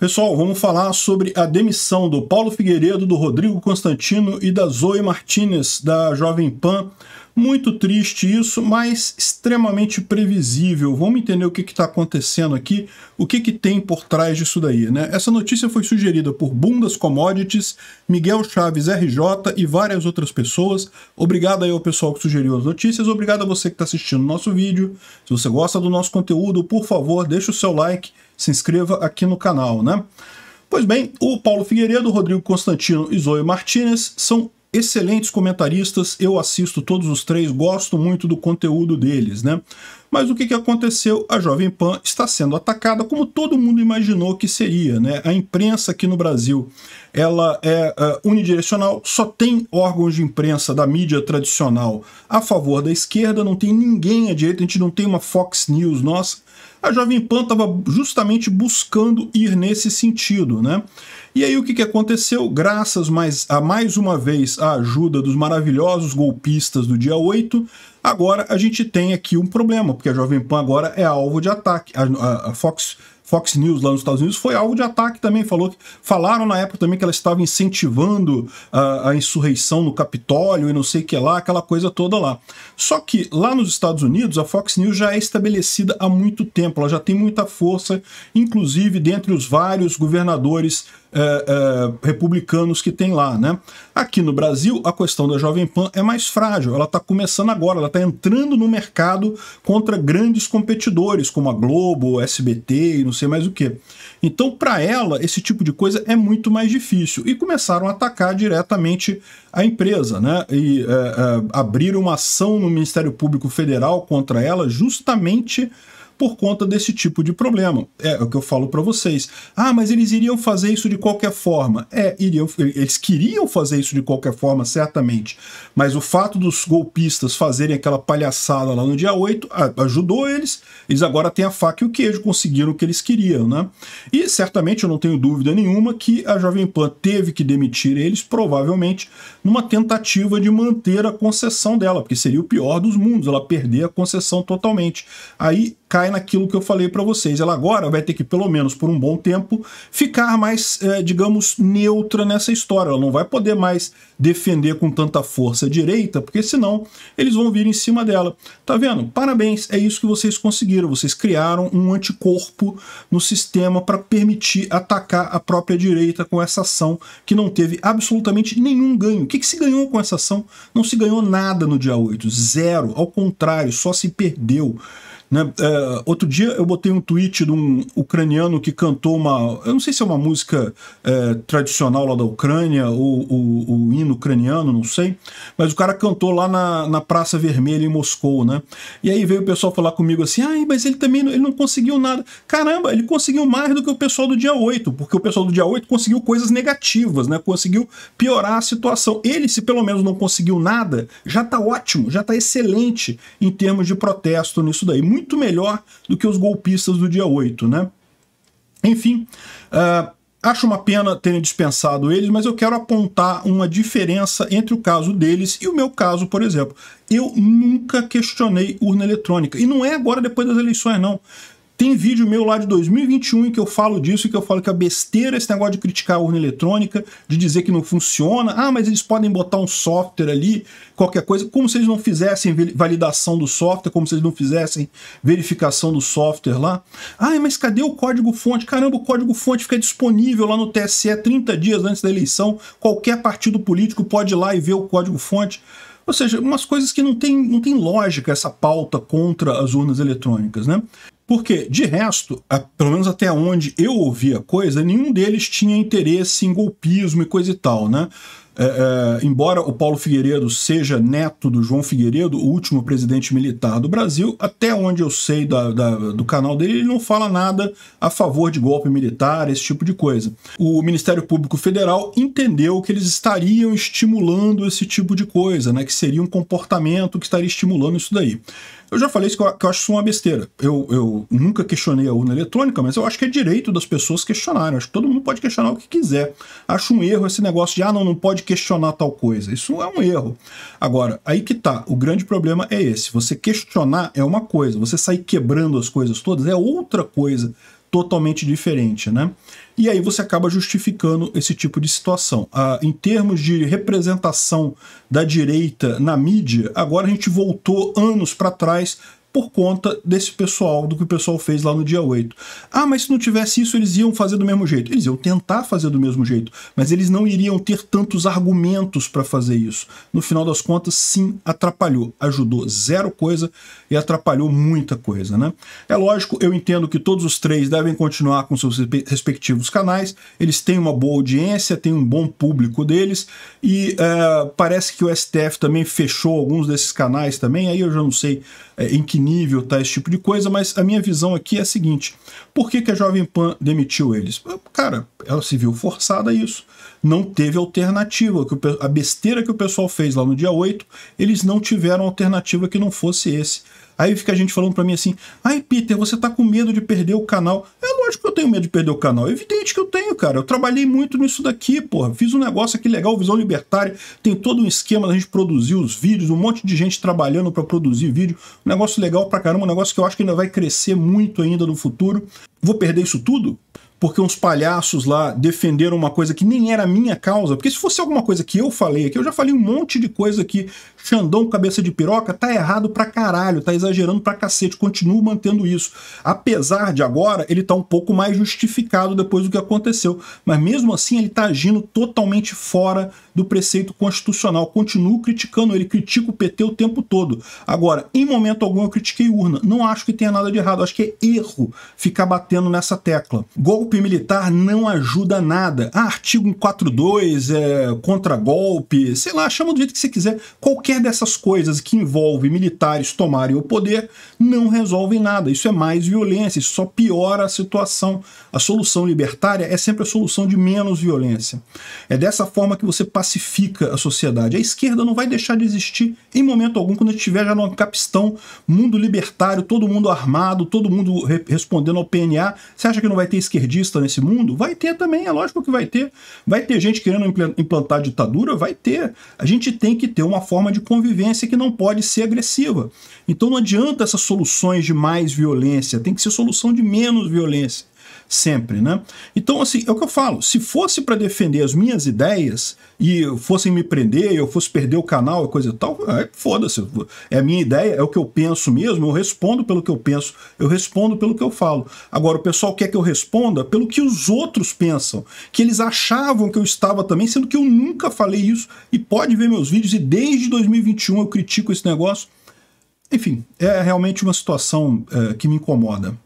Pessoal, vamos falar sobre a demissão do Paulo Figueiredo, do Rodrigo Constantino e da Zoe Martinez, da Jovem Pan. Muito triste isso, mas extremamente previsível. Vamos entender o que está acontecendo aqui, o que, que tem por trás disso daí. Né? Essa notícia foi sugerida por Bundas Commodities, Miguel Chaves RJ e várias outras pessoas. Obrigado aí ao pessoal que sugeriu as notícias, obrigado a você que está assistindo o nosso vídeo. Se você gosta do nosso conteúdo, por favor, deixe o seu like se inscreva aqui no canal, né? Pois bem, o Paulo Figueiredo, Rodrigo Constantino e Zoe Martinez são excelentes comentaristas, eu assisto todos os três, gosto muito do conteúdo deles, né? Mas o que, que aconteceu? A Jovem Pan está sendo atacada como todo mundo imaginou que seria, né? A imprensa aqui no Brasil, ela é uh, unidirecional, só tem órgãos de imprensa da mídia tradicional a favor da esquerda, não tem ninguém à direita, a gente não tem uma Fox News, nossa. A Jovem Pan estava justamente buscando ir nesse sentido, né? E aí o que, que aconteceu? Graças mais, a mais uma vez à ajuda dos maravilhosos golpistas do dia 8, agora a gente tem aqui um problema, porque a Jovem Pan agora é alvo de ataque. A, a, a Fox Fox News lá nos Estados Unidos foi alvo de ataque também. Falou que, falaram na época também que ela estava incentivando a, ah, a insurreição no Capitólio e não sei o que lá, aquela coisa toda lá. Só que lá nos Estados Unidos a Fox News já é estabelecida há muito tempo, ela já tem muita força, inclusive dentre os vários governadores é, é, republicanos que tem lá. Né? Aqui no Brasil, a questão da Jovem Pan é mais frágil, ela está começando agora, ela está entrando no mercado contra grandes competidores, como a Globo, SBT e não sei mais o que. Então, para ela, esse tipo de coisa é muito mais difícil. E começaram a atacar diretamente a empresa, né? E é, é abriram uma ação no Ministério Público Federal contra ela justamente por conta desse tipo de problema. É, é o que eu falo para vocês. Ah, mas eles iriam fazer isso de qualquer forma. É, iriam, eles queriam fazer isso de qualquer forma, certamente. Mas o fato dos golpistas fazerem aquela palhaçada lá no dia 8 ajudou eles. Eles agora têm a faca e o queijo, conseguiram o que eles queriam, né? E certamente eu não tenho dúvida nenhuma que a Jovem Pan teve que demitir eles, provavelmente, numa tentativa de manter a concessão dela, porque seria o pior dos mundos, ela perder a concessão totalmente. Aí cai cai naquilo que eu falei para vocês. Ela agora vai ter que, pelo menos por um bom tempo, ficar mais, é, digamos, neutra nessa história. Ela não vai poder mais defender com tanta força a direita, porque senão eles vão vir em cima dela. Tá vendo? Parabéns, é isso que vocês conseguiram. Vocês criaram um anticorpo no sistema para permitir atacar a própria direita com essa ação que não teve absolutamente nenhum ganho. O que, que se ganhou com essa ação? Não se ganhou nada no dia 8, zero. Ao contrário, só se perdeu. Né? É, outro dia eu botei um tweet de um ucraniano que cantou uma. Eu não sei se é uma música é, tradicional lá da Ucrânia, ou o hino ucraniano, não sei. Mas o cara cantou lá na, na Praça Vermelha em Moscou, né? E aí veio o pessoal falar comigo assim: ai, mas ele também não, ele não conseguiu nada. Caramba, ele conseguiu mais do que o pessoal do dia 8, porque o pessoal do dia 8 conseguiu coisas negativas, né? Conseguiu piorar a situação. Ele, se pelo menos não conseguiu nada, já tá ótimo, já tá excelente em termos de protesto nisso daí. Muito muito melhor do que os golpistas do dia 8, né? Enfim, uh, acho uma pena terem dispensado eles, mas eu quero apontar uma diferença entre o caso deles e o meu caso, por exemplo. Eu nunca questionei urna eletrônica. E não é agora depois das eleições, não. Tem vídeo meu lá de 2021 em que eu falo disso, e que eu falo que a é besteira esse negócio de criticar a urna eletrônica, de dizer que não funciona. Ah, mas eles podem botar um software ali, qualquer coisa, como se eles não fizessem validação do software, como se eles não fizessem verificação do software lá. Ah, mas cadê o código-fonte? Caramba, o código-fonte fica disponível lá no TSE 30 dias antes da eleição. Qualquer partido político pode ir lá e ver o código-fonte. Ou seja, umas coisas que não tem, não tem lógica essa pauta contra as urnas eletrônicas, né? Porque, de resto, a, pelo menos até onde eu ouvi a coisa, nenhum deles tinha interesse em golpismo e coisa e tal, né? É, é, embora o Paulo Figueiredo seja neto do João Figueiredo, o último presidente militar do Brasil, até onde eu sei da, da, do canal dele, ele não fala nada a favor de golpe militar, esse tipo de coisa. O Ministério Público Federal entendeu que eles estariam estimulando esse tipo de coisa, né, que seria um comportamento que estaria estimulando isso daí. Eu já falei isso que eu, que eu acho isso uma besteira. Eu, eu nunca questionei a urna eletrônica, mas eu acho que é direito das pessoas questionarem. Eu acho que todo mundo pode questionar o que quiser. Acho um erro esse negócio de, ah, não, não pode questionar tal coisa. Isso é um erro. Agora, aí que tá, o grande problema é esse. Você questionar é uma coisa, você sair quebrando as coisas todas é outra coisa totalmente diferente, né? E aí você acaba justificando esse tipo de situação. Ah, em termos de representação da direita na mídia, agora a gente voltou anos para trás por conta desse pessoal, do que o pessoal fez lá no dia 8. Ah, mas se não tivesse isso, eles iam fazer do mesmo jeito. Eles iam tentar fazer do mesmo jeito, mas eles não iriam ter tantos argumentos para fazer isso. No final das contas, sim, atrapalhou. Ajudou zero coisa e atrapalhou muita coisa, né? É lógico, eu entendo que todos os três devem continuar com seus respectivos canais, eles têm uma boa audiência, têm um bom público deles, e é, parece que o STF também fechou alguns desses canais também, aí eu já não sei é, em que nível tá esse tipo de coisa, mas a minha visão aqui é a seguinte: por que, que a Jovem Pan demitiu eles? Cara, ela se viu forçada a isso. Não teve alternativa. A besteira que o pessoal fez lá no dia 8, eles não tiveram alternativa que não fosse esse. Aí fica a gente falando para mim assim: ai, Peter, você tá com medo de perder o canal. É lógico que eu tenho medo de perder o canal. É evidente que eu cara. Eu trabalhei muito nisso daqui, porra. Fiz um negócio aqui legal, Visão Libertária. Tem todo um esquema da gente produzir os vídeos, um monte de gente trabalhando para produzir vídeo. Um negócio legal pra caramba, um negócio que eu acho que ainda vai crescer muito ainda no futuro. Vou perder isso tudo? porque uns palhaços lá defenderam uma coisa que nem era minha causa, porque se fosse alguma coisa que eu falei aqui, eu já falei um monte de coisa aqui Xandão cabeça de piroca tá errado pra caralho, tá exagerando pra cacete, continuo mantendo isso. Apesar de agora ele tá um pouco mais justificado depois do que aconteceu, mas mesmo assim ele tá agindo totalmente fora do preceito constitucional. Continuo criticando ele, critico o PT o tempo todo. Agora, em momento algum eu critiquei urna, não acho que tenha nada de errado, acho que é erro ficar batendo nessa tecla. Golpe militar não ajuda nada. Ah, artigo 142, é, contra golpe, sei lá, chama do jeito que você quiser. Qualquer qualquer dessas coisas que envolve militares tomarem o poder não resolve nada. Isso é mais violência, isso só piora a situação. A solução libertária é sempre a solução de menos violência. É dessa forma que você pacifica a sociedade. A esquerda não vai deixar de existir em momento algum quando a gente tiver já no capistão, mundo libertário, todo mundo armado, todo mundo re respondendo ao PNA. Você acha que não vai ter esquerdista nesse mundo? Vai ter também, é lógico que vai ter. Vai ter gente querendo implantar ditadura? Vai ter. A gente tem que ter uma forma de de convivência que não pode ser agressiva. Então não adianta essas soluções de mais violência, tem que ser solução de menos violência sempre, né? Então, assim, é o que eu falo, se fosse para defender as minhas ideias e fossem me prender, eu fosse perder o canal e coisa e tal, é, foda-se, é a minha ideia, é o que eu penso mesmo, eu respondo pelo que eu penso, eu respondo pelo que eu falo. Agora, o pessoal quer que eu responda pelo que os outros pensam, que eles achavam que eu estava também, sendo que eu nunca falei isso, e pode ver meus vídeos, e desde 2021 eu critico esse negócio, enfim, é realmente uma situação é, que me incomoda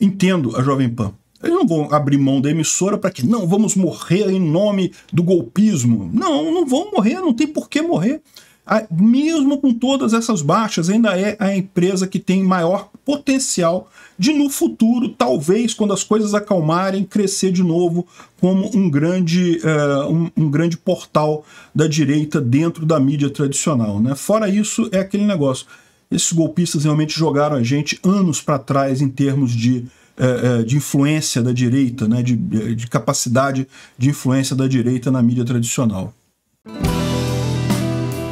entendo a Jovem Pan. Eles não vão abrir mão da emissora para que não vamos morrer em nome do golpismo. Não, não vão morrer, não tem por que morrer. A, mesmo com todas essas baixas, ainda é a empresa que tem maior potencial de no futuro, talvez quando as coisas acalmarem, crescer de novo como um grande, uh, um, um, grande portal da direita dentro da mídia tradicional. Né? Fora isso, é aquele negócio esses golpistas realmente jogaram a gente anos para trás em termos de, é, é, de influência da direita, né, de, de capacidade de influência da direita na mídia tradicional.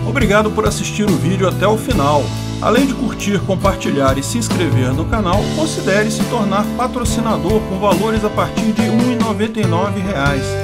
Obrigado por assistir o vídeo até o final. Além de curtir, compartilhar e se inscrever no canal, considere se tornar patrocinador com valores a partir de R$ 1,99